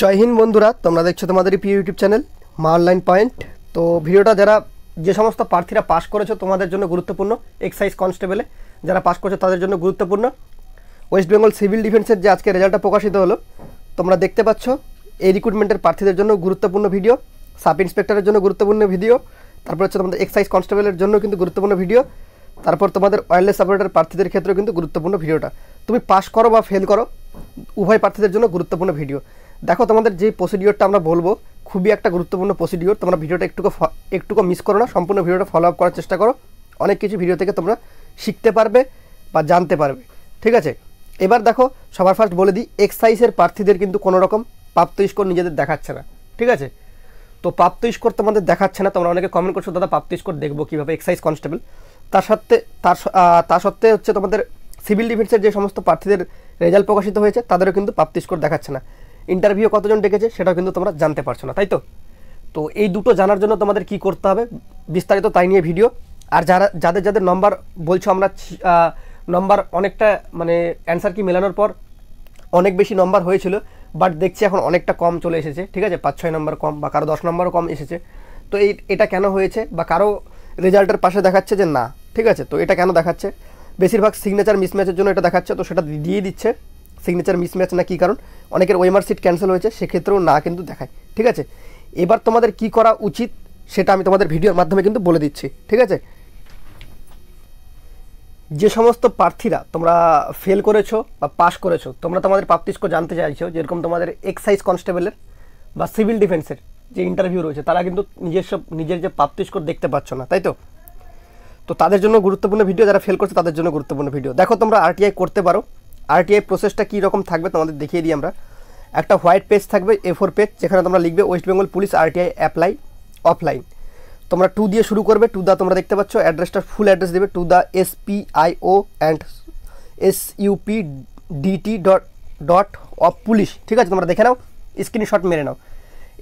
জয় হিন্দ বন্ধুরা তোমরা দেখছো তোমাদের প্রিয় YouTube channel Maa Online Point তো ভিডিওটা যারা যে সমস্ত প্রার্থীরা পাশ করেছো তোমাদের জন্য গুরুত্বপূর্ণ এক্সাইজ কনস্টেবলে যারা পাশ করেছো তাদের জন্য গুরুত্বপূর্ণ ওয়েস্ট বেঙ্গল সিভিল ডিফেন্সের যে আজকে রেজাল্টটা প্রকাশিত হলো তোমরা দেখতে পাচ্ছ এই রিক্রুটমেন্টের প্রার্থীদের জন্য গুরুত্বপূর্ণ ভিডিও সাব ইন্সপেক্টরের জন্য গুরুত্বপূর্ণ ভিডিও তারপর হচ্ছে তোমাদের এক্সাইজ কনস্টেবলের জন্য কিন্তু গুরুত্বপূর্ণ ভিডিও তারপর তোমাদের ওয়ারলেস অপারেটার প্রার্থীদের ক্ষেত্রেও কিন্তু গুরুত্বপূর্ণ ভিডিওটা তুমি পাস করো বা ফেল করো উভয় প্রার্থীদের জন্য গুরুত্বপূর্ণ ভিডিও দেখো তোমাদের যে প্রসিডিওরটা আমরা বলবো খুবই একটা গুরুত্বপূর্ণ প্রসিডিওর তোমরা ভিডিওটা একটুকু একটুকু মিস করো না সম্পূর্ণ ভিডিওটা ফলো আপ করার চেষ্টা করো অনেক কিছু ভিডিও থেকে তোমরা শিখতে পারবে বা জানতে পারবে ঠিক আছে এবার দেখো সবার ফার্স্ট বলে দিই এক্সাইজের প্রার্থীদের কিন্তু কোনো রকম প্রাপ্ত স্কোর নিজেদের দেখাচ্ছে না ঠিক আছে তো প্রাপ্ত স্কোর তোমাদের দেখাচ্ছে না তোমরা অনেকে কমেন্ট করছো দাদা প্রাপ্ত স্কোর দেখবো কীভাবে এক্সাইজ কনস্টেবল তার সত্ত্বে তার তা সত্ত্বে হচ্ছে তোমাদের সিভিল ডিফেন্সের যে সমস্ত প্রার্থীদের রেজাল্ট প্রকাশিত হয়েছে তাদেরও কিন্তু প্রাপ্ত স্কোর দেখাচ্ছে না ইন্টারভিউ কতজন ডেকেছে সেটাও কিন্তু তোমরা জানতে পারছো না তাই তো তো এই দুটো জানার জন্য তোমাদের কি করতে হবে বিস্তারিত তাই নিয়ে ভিডিও আর যারা যাদের যাদের নম্বর বলছো আমরা নম্বর অনেকটা মানে অ্যান্সার কি মেলানোর পর অনেক বেশি নম্বর হয়েছিল বাট দেখছি এখন অনেকটা কম চলে এসেছে ঠিক আছে পাঁচ ছয় নম্বর কম বা কারো দশ নম্বরও কম এসেছে তো এই এটা কেন হয়েছে বা কারো রেজাল্টের পাশে দেখাচ্ছে যে না ঠিক আছে তো এটা কেন দেখাচ্ছে বেশিরভাগ সিগনেচার মিসম্যাচের জন্য এটা দেখাচ্ছে তো সেটা দিয়ে দিচ্ছে সিগনেচার মিসম্যাচ না কী কারণ অনেকের ওয়েমার সিট ক্যান্সেল হয়েছে সেক্ষেত্রেও না কিন্তু দেখায় ঠিক আছে এবার তোমাদের কি করা উচিত সেটা আমি তোমাদের ভিডিওর মাধ্যমে কিন্তু বলে দিচ্ছি ঠিক আছে যে সমস্ত প্রার্থীরা তোমরা ফেল করেছো বা পাস করেছো তোমরা তোমাদের প্রাপ্তিস্ক জানতে চাইছো যেরকম তোমাদের এক্সাইজ কনস্টেবলের বা সিভিল ডিফেন্সের যে ইন্টারভিউ রয়েছে তারা কিন্তু নিজস্ব নিজের যে প্রাপ্তিস্ক দেখতে পাচ্ছ না তাই তো তো তাদের জন্য গুরুত্বপূর্ণ ভিডিও যারা ফেল করছে তাদের জন্য গুরুত্বপূর্ণ ভিডিও দেখো তোমরা আরটিআই করতে পারো আরটিআই প্রসেসটা কী রকম থাকবে তোমাদের দেখিয়ে দিই আমরা একটা হোয়াইট পেজ থাকবে এ ফোর পেজ যেখানে তোমরা লিখবে West Bengal police RTI apply offline তোমরা টু দিয়ে শুরু করবে টু দা তোমরা দেখতে পাচ্ছ অ্যাড্রেসটা ফুল অ্যাড্রেস দেবে to the SPIO and S UP DT dot dot of police ঠিক আছে তোমরা দেখে নাও স্ক্রিনশট মেরে নাও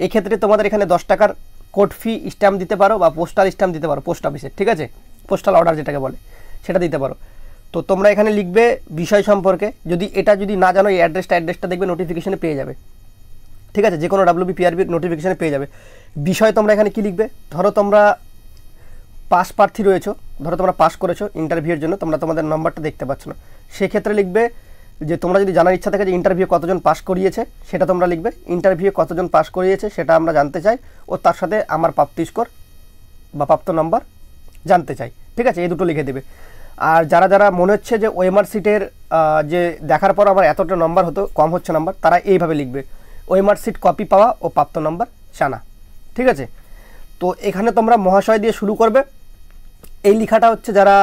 এক্ষেত্রে তোমাদের এখানে দশ টাকার কোর্ট ফি স্ট্যাম্প দিতে পারো বা পোস্টাল স্ট্যাম্প দিতে পারো পোস্ট অফিসে ঠিক আছে পোস্টাল অর্ডার যেটাকে বলে সেটা দিতে পারো তো তোমরা এখানে লিখবে বিষয় সম্পর্কে যদি এটা যদি না জানো এই অ্যাড্রেসটা অ্যাড্রেসটা দেখবে নোটিফিকেশানে পেয়ে যাবে ঠিক আছে যে কোনো ডাব্লিউবি পিআরবির নোটিফিকেশানে পেয়ে যাবে বিষয় তোমরা এখানে কি লিখবে ধরো তোমরা পাস প্রার্থী রয়েছো ধরো তোমরা পাস করেছো ইন্টারভিউয়ের জন্য তোমরা তোমাদের নম্বরটা দেখতে পাচ্ছ না সেক্ষেত্রে লিখবে যে তোমরা যদি জানার ইচ্ছা থাকে যে ইন্টারভিউ কতজন পাস করিয়েছে সেটা তোমরা লিখবে ইন্টারভিউ কতজন পাস করিয়েছে সেটা আমরা জানতে চাই ও তার সাথে আমার প্রাপ্তি স্কোর বা প্রাপ্ত নম্বর জানতে চাই ঠিক আছে এই দুটো লিখে দেবে আর যারা যারা মনে হচ্ছে যে ওএমআর সিটের যে দেখার পর আমার এতটা নম্বর হতো কম হচ্ছে নাম্বার তারা এইভাবে লিখবে ওএমআর সিট কপি পাওয়া ও প্রাপ্ত নম্বর চানা ঠিক আছে তো এখানে তোমরা মহাশয় দিয়ে শুরু করবে এই লিখাটা হচ্ছে যারা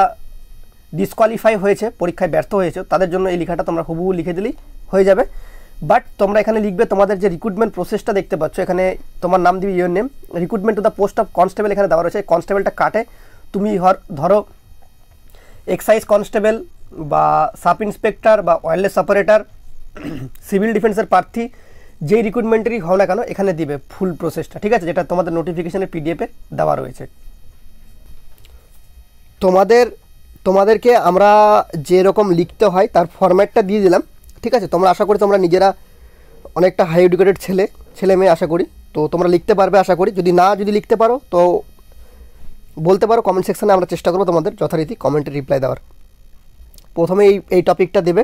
ডিসকোয়ালিফাই হয়েছে পরীক্ষায় ব্যর্থ হয়েছে তাদের জন্য এই লিখাটা তোমরা হুবহু লিখে দিলেই হয়ে যাবে বাট তোমরা এখানে লিখবে তোমাদের যে রিক্রুটমেন্ট প্রসেসটা দেখতে পাচ্ছ এখানে তোমার নাম দিবি your name recruitment to the post of constable এখানে দেওয়া রয়েছে কনস্টেবলটা কাটে তুমি ধরো এক্সাইজ কনস্টেবল বা সাব ইন্সপেক্টর বা ওয়ারলেস অপারেটর সিভিল ডিফেন্সের প্রার্থী যেই রিক্রুটমেন্টেরই হও না কেন এখানে দিবে ফুল প্রসেসটা ঠিক আছে যেটা তোমাদের নোটিফিকেশনের পিডিএফে দেওয়া রয়েছে তোমাদের তোমাদেরকে আমরা যেরকম লিখতে হয় তার ফরম্যাটটা দিয়ে দিলাম ঠিক আছে তোমরা আশা করি তোমরা নিজেরা অনেকটা হাই এডুকেটেড ছেলে ছেলে মেয়ে আশা করি তো তোমরা লিখতে পারবে আশা করি যদি না যদি লিখতে পারো তো বলতে পারো কমেন্ট সেকশানে আমরা চেষ্টা করবো তোমাদের যথারীতি কমেন্টে রিপ্লাই দেওয়ার প্রথমে এই এই টপিকটা দেবে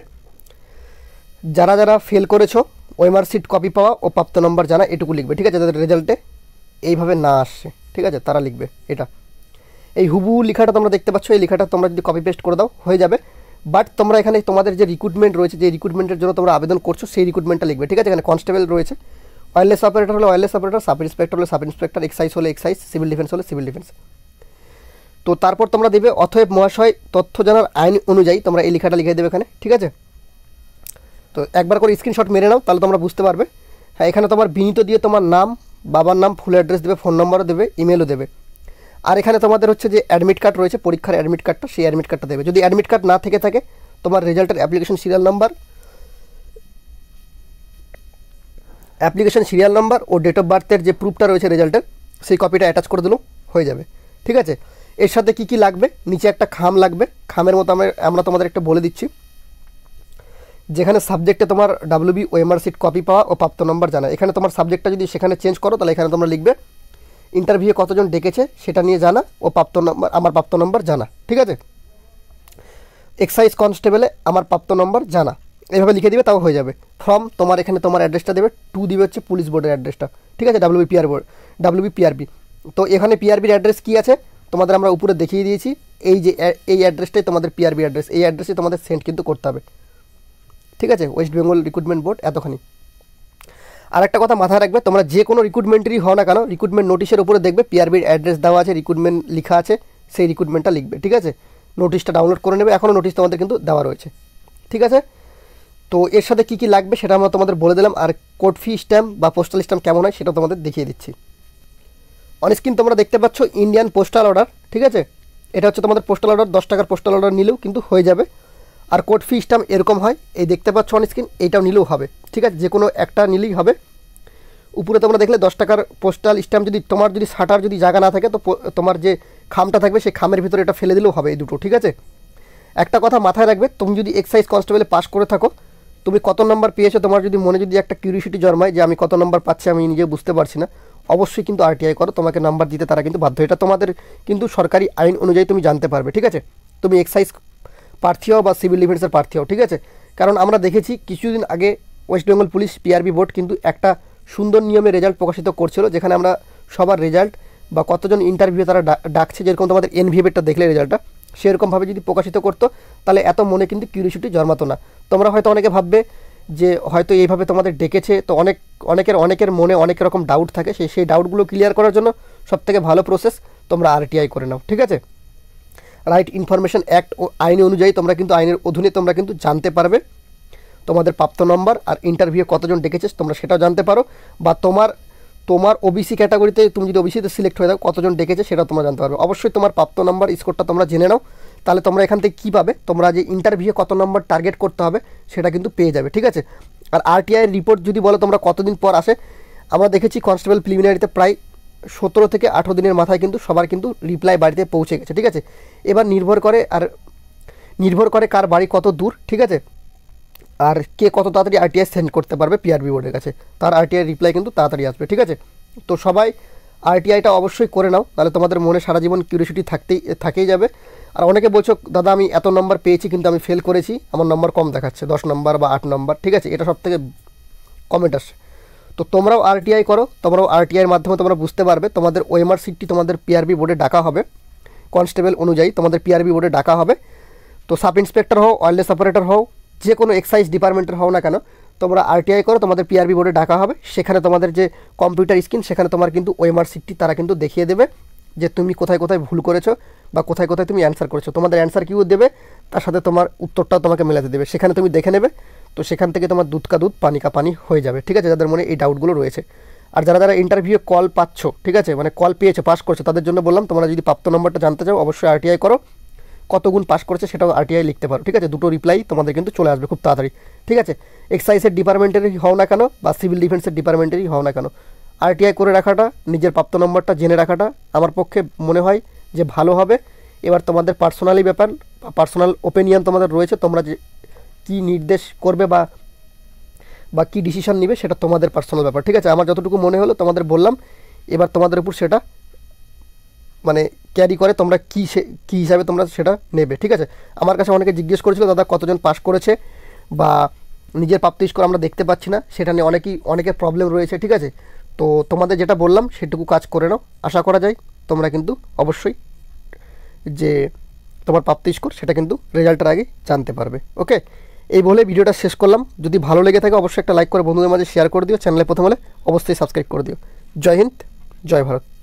যারা যারা ফেল করেছো ওয়েমার সিট কপি পাওয়া ও প্রাপ্ত নম্বর জানা এটুকু লিখবে ঠিক আছে যাদের রেজাল্টে এইভাবে না আসছে ঠিক আছে তারা লিখবে এটা এই হুবু লেখাটা তোমরা দেখতে পাচ্ছ এই লেখাটা তোমরা যদি কপি পেস্ট করে দাও হয়ে যাবে বাট তোমরা এখানে তোমাদের যে রিক্রুটমেন্ট রয়েছে যে রিক্রুটমেন্টের জন্য তোমরা আবেদন করছো সেই রিক্রুটমেন্টটা লিখবে ঠিক আছে এখানে কনস্টেবল রয়েছে ওয়ারলেস অপারেটর হলে ওয়ারলেস অপারেটর সাব ইন্সপেক্টর হলে সাব ইন্সপেক্টর এক্সাইজ হলে এক্সাইজ সিভিল ডিফেন্স হলে সিভিল ডিফেন্স তো তারপর তোমরা দেবে অথব মহাশয় তথ্য জানার আইন অনুযায়ী তোমরা এই লেখাটা লিখে দেবে এখানে ঠিক আছে তো একবার করে স্ক্রিনশট মেরে নাও তাহলে তোমরা বুঝতে পারবে হ্যাঁ এখানে তোমার বিনীত দিয়ে তোমার নাম বাবার নাম ফুল অ্যাড্রেস দেবে ফোন নম্বরও দেবে ইমেলও দেবে আর এখানে তোমাদের হচ্ছে যে অ্যাডমিট কার্ড রয়েছে পরীক্ষার অ্যাডমিট কার্ডটা সেই অ্যাডমিট কার্ডটা দেবে যদি অ্যাডমিট কার্ড না থেকে থাকে তোমার রেজাল্টের application serial number application serial number ও ডেট অফ বার্থের যে প্রুফটা রয়েছে রেজাল্টের সেই কপিটা অ্যাটাচ করে দিলেও হয়ে যাবে ঠিক আছে এর সাথে কি কি লাগবে নিচে একটা খাম লাগবে খামের মতো আমরা আমরা তোমাদের একটা বলে দিচ্ছি যেখানে সাবজেক্টে তোমার ডাব্লিউবি ওএমআর সিট কপি পাওয়া ও প্রাপ্ত নম্বর জানা এখানে তোমার সাবজেক্টটা যদি সেখানে চেঞ্জ করো তাহলে এখানে তোমরা লিখবে ইন্টারভিউয়ে কতজন ডেকেছে সেটা নিয়ে জানা ও প্রাপ্ত নম্বর আমার প্রাপ্ত নম্বর জানা ঠিক আছে এক্সাইজ কনস্টেবলে আমার প্রাপ্ত নম্বর জানা এভাবে লিখে দিবে তাও হয়ে যাবে ফ্রম তোমার এখানে তোমার অ্যাড্রেসটা দেবে টু দিবে হচ্ছে পুলিশ বোর্ডের অ্যাড্রেসটা ঠিক আছে WB PR board WB PRB তো এখানে পিআরবির অ্যাড্রেস কী আছে তোমাদের আমরা উপরে দেখিয়ে দিয়েছি এই যে এই অ্যাড্রেসটাই তোমাদের পিআরবি অ্যাড্রেস এই অ্যাড্রেসে তোমাদের সেন্ড কিন্তু করতে হবে ঠিক আছে ওয়েস্ট বেঙ্গল রিক্রুটমেন্ট বোর্ড এতখানি আর একটা কথা মাথায় রাখবে তোমরা যে কোনো রিক্রুটমেন্টেরই হও না কেন রিক্রুটমেন্ট নোটিশের উপরে দেখবে পিআরবির অ্যাড্রেস দেওয়া আছে রিক্রুটমেন্ট লেখা আছে সেই রিক্রুটমেন্টটা লিখবে ঠিক আছে নোটিশটা ডাউনলোড করে নেবে এখনও নোটিশ তোমাদের কিন্তু দেওয়া রয়েছে ঠিক আছে তো এর সাথে কী কী লাগবে সেটা আমরা তোমাদের বলে দিলাম আর কোড ফি স্ট্যাম্প বা পোস্টাল স্ট্যাম্প কেমন হয় সেটা তোমাদের দেখিয়ে দিচ্ছি অনস্ক্রিন তোমরা দেখতে পাচ্ছ ইন্ডিয়ান পোস্টাল অর্ডার ঠিক আছে এটা হচ্ছে তোমাদের পোস্টাল অর্ডার দশ টাকার পোস্টাল অর্ডার নিলেও কিন্তু হয়ে যাবে আর কোড ফি স্ট্যাম্প এরকম হয় এই দেখতে পাচ্ছ অনস্ক্রিন এইটাও নিলেও হবে ঠিক আছে যে কোনো একটা নিলেই হবে উপরে তোমরা দেখলে দশ টাকার পোস্টাল স্ট্যাম্প যদি তোমার যদি শাটার যদি জায়গা না থাকে তো তোমার যে খামটা থাকবে সেই খামের ভিতরে এটা ফেলে দিলেও হবে এই দুটো ঠিক আছে একটা কথা মাথায় রাখবে তুমি যদি এক্সাইজ কনস্টেবলে পাস করে থাকো তুমি কত নম্বর পেয়েছো তোমার যদি মনে যদি একটা কিউরিসিটি জন্মায় যে আমি কত নম্বর পাচ্ছি আমি নিজে বুঝতে পারছি না অবশ্যই কিন্তু আরটিআই করো তোমাকে নাম্বার দিতে তারা কিন্তু বাধ্য এটা তোমাদের কিন্তু সরকারি আইন অনুযায়ী তুমি জানতে পারবে ঠিক আছে তুমি এক্সাইজ প্রার্থী হও বা সিভিল ডিফেন্সের প্রার্থী হও ঠিক আছে কারণ আমরা দেখেছি কিছুদিন আগে West Bengal police PRB board কিন্তু একটা সুন্দর নিয়মে রেজাল্ট প্রকাশিত করছিল যেখানে আমরা সবার রেজাল্ট বা কতজন ইন্টারভিউ তারা ডাকছে যেরকম তোমাদের এনভিএফেরটা দেখলে রেজাল্টটা সেরকমভাবে যদি প্রকাশিত করতো তাহলে এত মনে কিন্তু কিউরিসিটি জন্মাতো না তোমরা হয়তো অনেকে ভাববে যে হয়তো এইভাবে তোমাদের ডেকেছে তো অনেক অনেকের অনেকের মনে অনেক রকম ডাউট থাকে সেই সেই ডাউটগুলো ক্লিয়ার করার জন্য সবথেকে ভালো প্রসেস তোমরা আরটিআই করে নাও ঠিক আছে রাইট ইনফরমেশন অ্যাক্ট ও আইন অনুযায়ী তোমরা কিন্তু আইনের অধীনে তোমরা কিন্তু জানতে পারবে তোমাদের প্রাপ্ত নম্বর আর ইন্টারভিউ কতজন ডেকেছে তোমরা সেটাও জানতে পারো বা তোমার তোমার ওবিসি ক্যাটাগরিতে তুমি যদি ওবিসিতে সিলেক্ট হয়ে থাকো কতজন ডেকেছে সেটা তোমরা জানতে পারবে অবশ্যই তোমার প্রাপ্ত নম্বর স্কোরটা তোমরা জেনে নাও তাহলে তোমরা এখান থেকে কী পাবে তোমরা যে ইন্টারভিউ কত নম্বর টার্গেট করতে হবে সেটা কিন্তু পেয়ে যাবে ঠিক আছে আর আরটিআইয়ের রিপোর্ট যদি বলো তোমরা কতদিন পর আসে আমরা দেখেছি কনস্টেবল প্রিলিমিনারিতে প্রায় সতেরো থেকে আঠেরো দিনের মাথায় কিন্তু সবার কিন্তু রিপ্লাই বাড়িতে পৌঁছে গেছে ঠিক আছে এবার নির্ভর করে আর নির্ভর করে কার বাড়ি কত দূর ঠিক আছে আর কে কত তাড়াতাড়ি আরটিআই সেন্ড করতে পারবে পিআরবি বোর্ডের কাছে তার আরটিআই রিপ্লাই কিন্তু তাড়াতাড়ি আসবে ঠিক আছে তো সবাই আরটিআইটা অবশ্যই করে নাও তাহলে তোমাদের মনে সারা জীবন কিউরিয়াসিটি থাকতেই থাকেই যাবে আর অনেকে বলছো দাদা আমি এত নম্বর পেয়েছি কিন্তু আমি ফেল করেছি আমার নম্বর কম দেখাচ্ছে দশ নম্বর বা আট নম্বর ঠিক আছে এটা সব থেকে কমেন্ট আসে তো তোমরাও আরটিআই করো তোমরাও আরটিআইয়ের মাধ্যমে তোমরা বুঝতে পারবে তোমাদের ওএমআর সিটটি তোমাদের পিআরবি বোর্ডে ডাকা হবে কনস্টেবল অনুযায়ী তোমাদের পিআরবি বোর্ডে ডাকা হবে তো সাব ইন্সপেক্টর হও ওয়ারলেস অপারেটর হও যে কোনো এক্সাইজ ডিপার্টমেন্টের হও না কেন তোমরা আরটিআই করো তোমাদের পিআরবি বোর্ডে ডাকা হবে সেখানে তোমাদের যে কম্পিউটার স্ক্রিন সেখানে তোমার কিন্তু ওএমআর সিটটি তারা কিন্তু দেখিয়ে দেবে যে তুমি কোথায় কোথায় ভুল করেছো বা কোথায় কোথায় তুমি অ্যান্সার করেছো তোমাদের অ্যান্সার কিউ দেবে তার সাথে তোমার উত্তরটাও তোমাকে মেলাতে দেবে সেখানে তুমি দেখে নেবে তো সেখান থেকে তোমার দুধ কা দুধ পানি কা পানি হয়ে যাবে ঠিক আছে যাদের মনে এই ডাউটগুলো রয়েছে আর যারা যারা ইন্টারভিউ কল পাচ্ছ ঠিক আছে মানে কল পেয়েছে পাস করছে তাদের জন্য বললাম তোমরা যদি প্রাপ্ত নম্বরটা জানতে চাও অবশ্যই আরটিআই করো কত গুণ পাস করছে সেটাও আরটিআই লিখতে পারো ঠিক আছে দুটো রিপ্লাই তোমাদের কিন্তু চলে আসবে খুব তাড়াতাড়ি ঠিক আছে এক্সাইজের ডিপার্টমেন্টেরই হও না কেন বা সিভিল ডিফেন্সের ডিপার্টমেন্টেরই হও না কেন আরটিআই করে রাখাটা নিজের প্রাপ্ত নম্বরটা জেনে রাখাটা আমার পক্ষে মনে হয় যে ভালো হবে এবার তোমাদের পার্সোনালি ব্যাপার পার্সোনাল ওপিনিয়ন তোমাদের রয়েছে তোমরা যে কী নির্দেশ করবে বা বা কী ডিসিশান নেবে সেটা তোমাদের পার্সোনাল ব্যাপার ঠিক আছে আমার যতটুকু মনে হলো তোমাদের বললাম এবার তোমাদের উপর সেটা মানে ক্যারি করে তোমরা কী সে কী হিসাবে তোমরা সেটা নেবে ঠিক আছে আমার কাছে অনেকে জিজ্ঞেস করেছিল দাদা কতজন পাস করেছে বা নিজের প্রাপ্তি স্কোর আমরা দেখতে পাচ্ছি না সেটা নিয়ে অনেকেই অনেকের প্রবলেম রয়েছে ঠিক আছে তো তোমাদের যেটা বললাম সেটুকু কাজ করে নাও আশা করা যায় তোমরা কিন্তু অবশ্যই যে তোমার প্রাপ্তি স্কোর সেটা কিন্তু রেজাল্টের আগে জানতে পারবে ওকে এই বলে ভিডিওটা শেষ করলাম যদি ভালো লেগে থাকে অবশ্যই একটা লাইক করে বন্ধুদের মাঝে শেয়ার করে দিও চ্যানেলে প্রথম হলে অবশ্যই সাবস্ক্রাইব করে দিও জয় হিন্দ জয় ভারত